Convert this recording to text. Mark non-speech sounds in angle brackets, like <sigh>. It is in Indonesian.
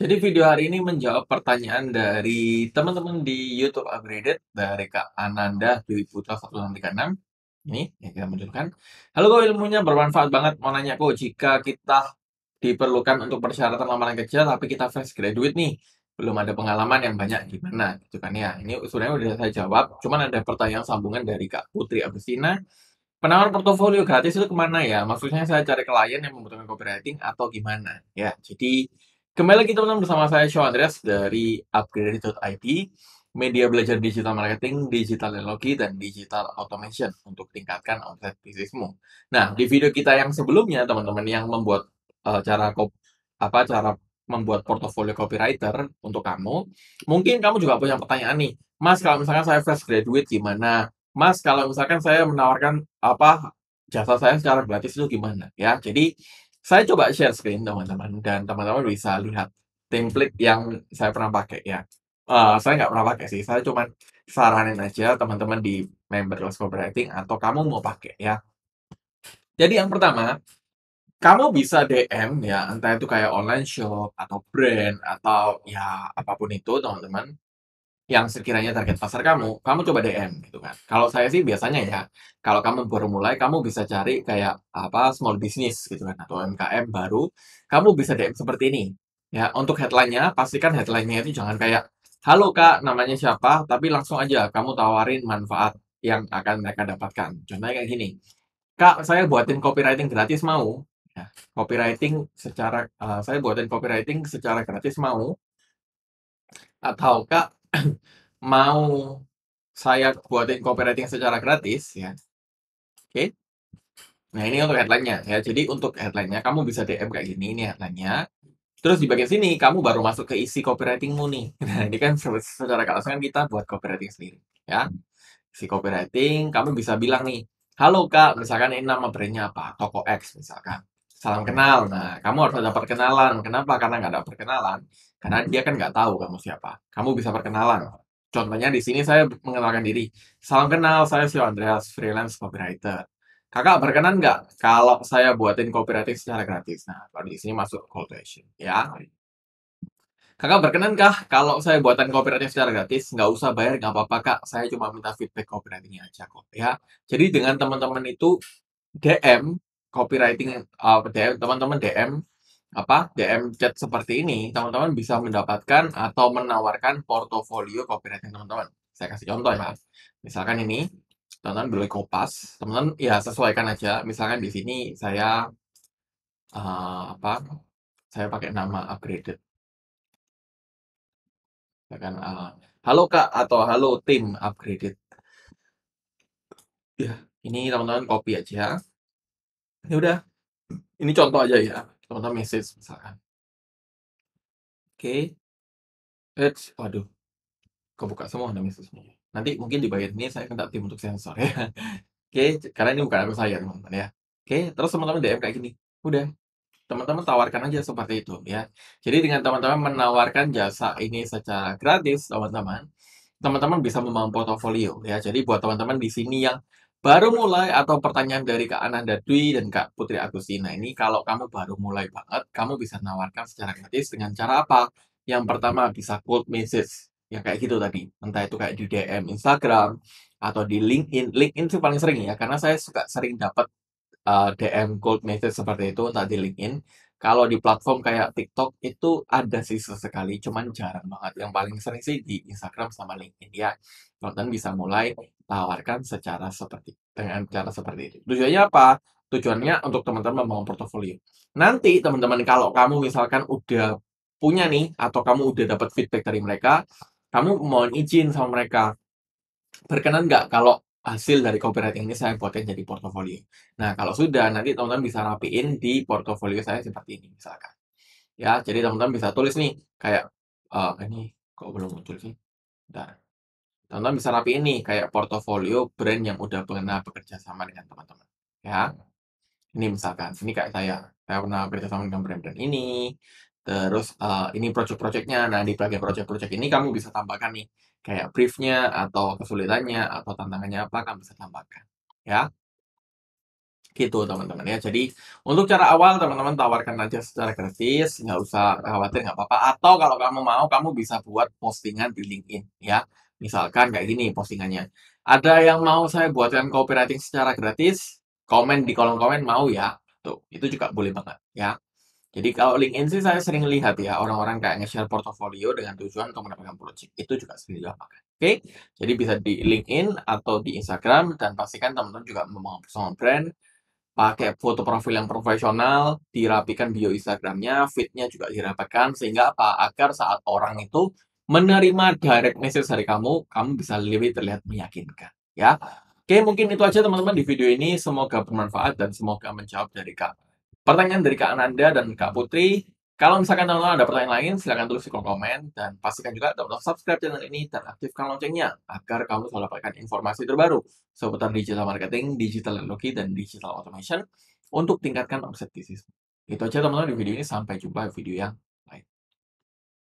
Jadi video hari ini menjawab pertanyaan dari teman-teman di YouTube Upgraded dari Kak Ananda Dewi Putra 1636. Ini yang kita munculkan. Halo kok ilmunya bermanfaat banget. Mau nanya kok jika kita diperlukan untuk persyaratan lamaran kerja tapi kita fresh graduate nih. Belum ada pengalaman yang banyak gimana gitu kan ya. Ini sebenarnya udah saya jawab. Cuman ada pertanyaan sambungan dari Kak Putri Agustina. Penawaran portofolio gratis itu kemana ya? Maksudnya saya cari klien yang membutuhkan copywriting atau gimana? Ya, jadi Kembali lagi teman-teman bersama saya Show Andreas dari UpgradeIT media belajar digital marketing, digital teknologi, dan digital automation untuk tingkatkan omset bisnismu. Nah, di video kita yang sebelumnya teman-teman yang membuat uh, cara apa cara membuat portofolio copywriter untuk kamu, mungkin kamu juga punya pertanyaan nih, Mas kalau misalkan saya fresh graduate gimana? Mas kalau misalkan saya menawarkan apa jasa saya secara gratis itu gimana? Ya, jadi saya coba share screen teman-teman dan teman-teman bisa lihat template yang saya pernah pakai ya. Uh, saya nggak pernah pakai sih, saya cuman saranin aja teman-teman di member kelas copywriting atau kamu mau pakai ya. Jadi yang pertama, kamu bisa DM ya, entah itu kayak online shop atau brand atau ya apapun itu teman-teman yang sekiranya target pasar kamu, kamu coba DM gitu kan. Kalau saya sih biasanya ya, kalau kamu baru mulai, kamu bisa cari kayak apa small business gitu kan atau UMKM baru, kamu bisa DM seperti ini. Ya, untuk headline-nya pastikan headline-nya itu jangan kayak halo Kak, namanya siapa, tapi langsung aja kamu tawarin manfaat yang akan mereka dapatkan. Contohnya kayak gini. Kak, saya buatin copywriting gratis mau. Ya, copywriting secara uh, saya buatin copywriting secara gratis mau. Atau Kak, <coughs> mau saya buatin copywriting secara gratis ya. Oke. Okay. Nah, ini untuk headline-nya ya. Jadi untuk headline-nya kamu bisa DM kayak gini, ini headline-nya. Terus di bagian sini kamu baru masuk ke isi copywritingmu nih. <laughs> Nah, ini kan secara kan kita buat copywriting sendiri ya. Isi copywriting kamu bisa bilang nih, "Halo Kak, misalkan ini nama brandnya apa? Toko X misalkan." salam kenal. Nah, kamu harus ada perkenalan. Kenapa? Karena nggak ada perkenalan. Karena dia kan nggak tahu kamu siapa. Kamu bisa perkenalan. Contohnya di sini saya mengenalkan diri. Salam kenal, saya Sio Andreas, freelance copywriter. Kakak berkenan nggak kalau saya buatin copywriting secara gratis? Nah, baru di sini masuk call to action. Ya. Kakak berkenankah kalau saya buatan copywriting secara gratis? Nggak usah bayar, nggak apa-apa kak. Saya cuma minta feedback copywritingnya aja kok. Ya. Jadi dengan teman-teman itu DM copywriting uh, DM teman-teman DM apa DM chat seperti ini teman-teman bisa mendapatkan atau menawarkan portofolio copywriting teman-teman saya kasih contoh ya mas misalkan ini teman-teman beli kopas teman-teman ya sesuaikan aja misalkan di sini saya uh, apa saya pakai nama upgraded misalkan uh, halo kak atau halo tim upgraded ya ini teman-teman copy aja ya udah ini contoh aja ya contoh message misalkan oke okay. Let's, waduh kebuka semua ada message nya. nanti mungkin di bagian ini saya tak tim untuk sensor ya oke okay. <laughs> karena ini bukan aku saya teman-teman ya oke okay. terus teman-teman DM kayak gini udah teman-teman tawarkan aja seperti itu ya jadi dengan teman-teman menawarkan jasa ini secara gratis teman-teman teman-teman bisa membangun portofolio ya jadi buat teman-teman di sini yang Baru mulai atau pertanyaan dari Kak Ananda Dwi dan Kak Putri Agustina ini, kalau kamu baru mulai banget, kamu bisa nawarkan secara gratis dengan cara apa? Yang pertama bisa cold message, ya kayak gitu tadi. Entah itu kayak di DM Instagram atau di LinkedIn. LinkedIn sih paling sering ya, karena saya suka sering dapat uh, eh, DM cold message seperti itu, entah di LinkedIn kalau di platform kayak TikTok itu ada sih sesekali, cuman jarang banget. Yang paling sering sih di Instagram sama LinkedIn ya. Konten bisa mulai tawarkan secara seperti dengan cara seperti itu. Tujuannya apa? Tujuannya untuk teman-teman membangun portofolio. Nanti teman-teman kalau kamu misalkan udah punya nih atau kamu udah dapat feedback dari mereka, kamu mohon izin sama mereka. Berkenan nggak kalau hasil dari copywriting ini saya buatnya jadi portofolio. Nah, kalau sudah, nanti teman-teman bisa rapiin di portofolio saya seperti ini, misalkan. Ya, jadi teman-teman bisa tulis nih, kayak, uh, ini kok belum muncul sih? Dan Teman-teman bisa rapiin nih, kayak portofolio brand yang udah pernah bekerja sama dengan teman-teman. Ya, ini misalkan, ini kayak saya. Saya pernah bekerja sama dengan brand-brand ini, Terus uh, ini project-projectnya. Nah, di bagian project-project ini kamu bisa tambahkan nih kayak briefnya atau kesulitannya atau tantangannya apa kamu bisa tambahkan ya. Gitu teman-teman ya. Jadi untuk cara awal teman-teman tawarkan aja secara gratis, nggak usah khawatir nggak apa-apa. Atau kalau kamu mau kamu bisa buat postingan di LinkedIn ya. Misalkan kayak gini postingannya. Ada yang mau saya buatkan copywriting secara gratis? Komen di kolom komen mau ya. Tuh, itu juga boleh banget ya. Jadi kalau LinkedIn sih saya sering lihat ya orang-orang kayak nge-share portofolio dengan tujuan untuk mendapatkan project. Itu juga sering dilakukan. Oke, jadi bisa di LinkedIn atau di Instagram dan pastikan teman-teman juga membangun personal brand pakai foto profil yang profesional, dirapikan bio Instagramnya, fitnya juga dirapikan sehingga apa? Agar saat orang itu menerima direct message dari kamu, kamu bisa lebih terlihat meyakinkan, ya. Oke, mungkin itu aja teman-teman di video ini. Semoga bermanfaat dan semoga menjawab dari kamu pertanyaan dari Kak Ananda dan Kak Putri. Kalau misalkan teman-teman ada pertanyaan lain, silahkan tulis di kolom komen. Dan pastikan juga teman-teman subscribe channel ini dan aktifkan loncengnya agar kamu selalu dapatkan informasi terbaru seputar digital marketing, digital teknologi, dan digital automation untuk tingkatkan omset bisnis. Itu aja teman-teman di video ini. Sampai jumpa di video yang